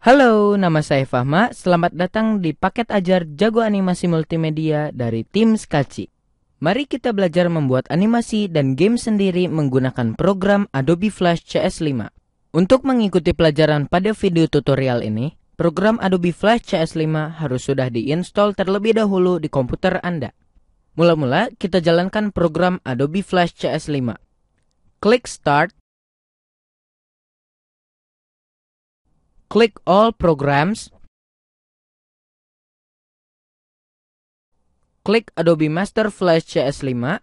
Halo, nama saya Fahma. Selamat datang di paket ajar jago animasi multimedia dari tim Skaci. Mari kita belajar membuat animasi dan game sendiri menggunakan program Adobe Flash CS5. Untuk mengikuti pelajaran pada video tutorial ini, program Adobe Flash CS5 harus sudah diinstal terlebih dahulu di komputer Anda. Mula-mula, kita jalankan program Adobe Flash CS5. Klik Start Klik All Programs. Klik Adobe Master Flash CS5.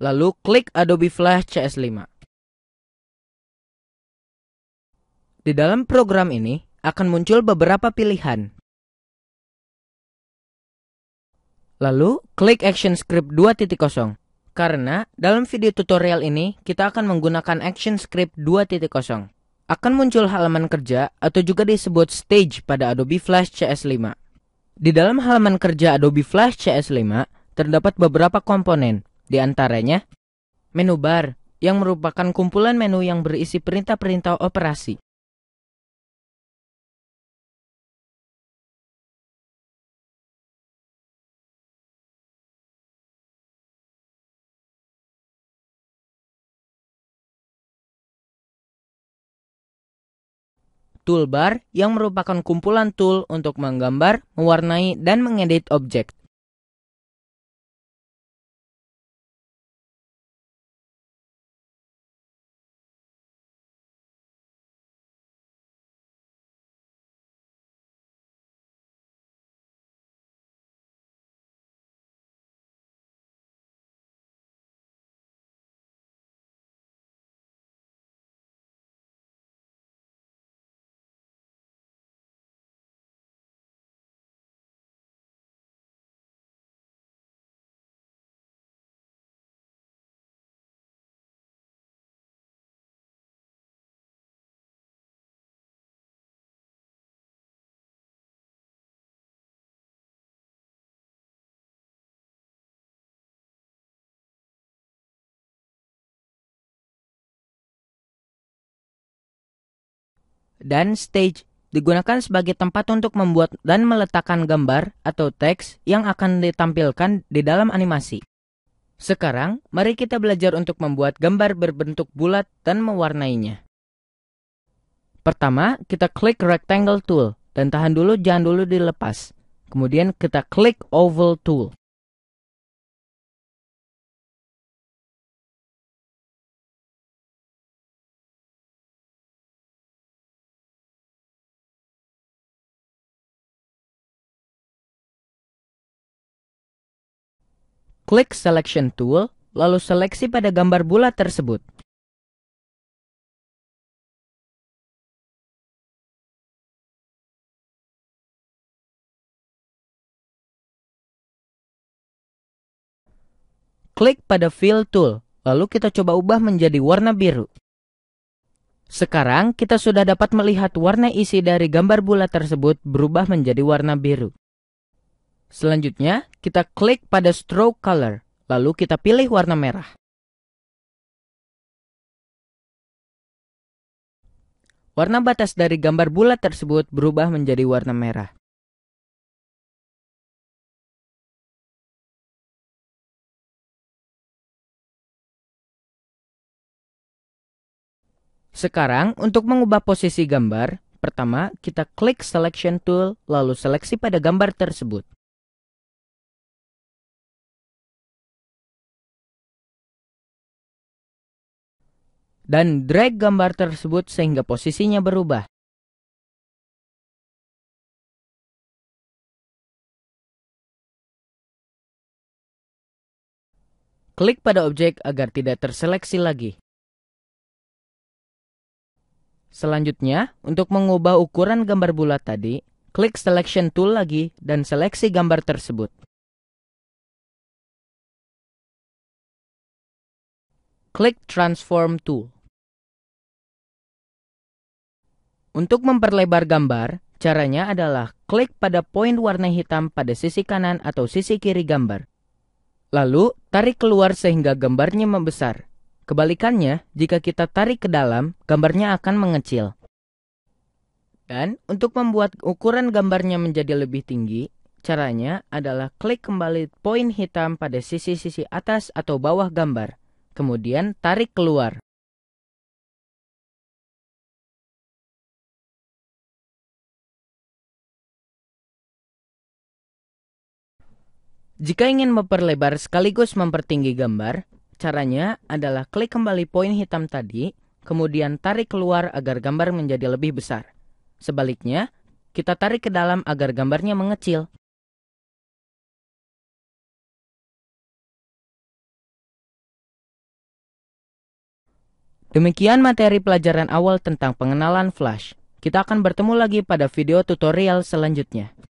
Lalu klik Adobe Flash CS5. Di dalam program ini akan muncul beberapa pilihan. Lalu klik Action Script 2.0 karena dalam video tutorial ini kita akan menggunakan Action Script 2.0 akan muncul halaman kerja atau juga disebut stage pada Adobe Flash CS5. Di dalam halaman kerja Adobe Flash CS5 terdapat beberapa komponen, di antaranya menu bar yang merupakan kumpulan menu yang berisi perintah-perintah operasi. Toolbar yang merupakan kumpulan tool untuk menggambar, mewarnai, dan mengedit objek. dan stage digunakan sebagai tempat untuk membuat dan meletakkan gambar atau teks yang akan ditampilkan di dalam animasi. Sekarang, mari kita belajar untuk membuat gambar berbentuk bulat dan mewarnainya. Pertama, kita klik Rectangle Tool dan tahan dulu, jangan dulu dilepas. Kemudian kita klik Oval Tool. Klik Selection Tool, lalu seleksi pada gambar bulat tersebut. Klik pada Fill Tool, lalu kita coba ubah menjadi warna biru. Sekarang kita sudah dapat melihat warna isi dari gambar bulat tersebut berubah menjadi warna biru. Selanjutnya, kita klik pada stroke color, lalu kita pilih warna merah. Warna batas dari gambar bulat tersebut berubah menjadi warna merah. Sekarang, untuk mengubah posisi gambar, pertama kita klik Selection Tool, lalu seleksi pada gambar tersebut. dan drag gambar tersebut sehingga posisinya berubah. Klik pada objek agar tidak terseleksi lagi. Selanjutnya, untuk mengubah ukuran gambar bulat tadi, klik Selection Tool lagi dan seleksi gambar tersebut. Klik Transform Tool. Untuk memperlebar gambar, caranya adalah klik pada poin warna hitam pada sisi kanan atau sisi kiri gambar. Lalu, tarik keluar sehingga gambarnya membesar. Kebalikannya, jika kita tarik ke dalam, gambarnya akan mengecil. Dan untuk membuat ukuran gambarnya menjadi lebih tinggi, caranya adalah klik kembali poin hitam pada sisi-sisi atas atau bawah gambar, kemudian tarik keluar. Jika ingin memperlebar sekaligus mempertinggi gambar, caranya adalah klik kembali poin hitam tadi, kemudian tarik keluar agar gambar menjadi lebih besar. Sebaliknya, kita tarik ke dalam agar gambarnya mengecil. Demikian materi pelajaran awal tentang pengenalan flash. Kita akan bertemu lagi pada video tutorial selanjutnya.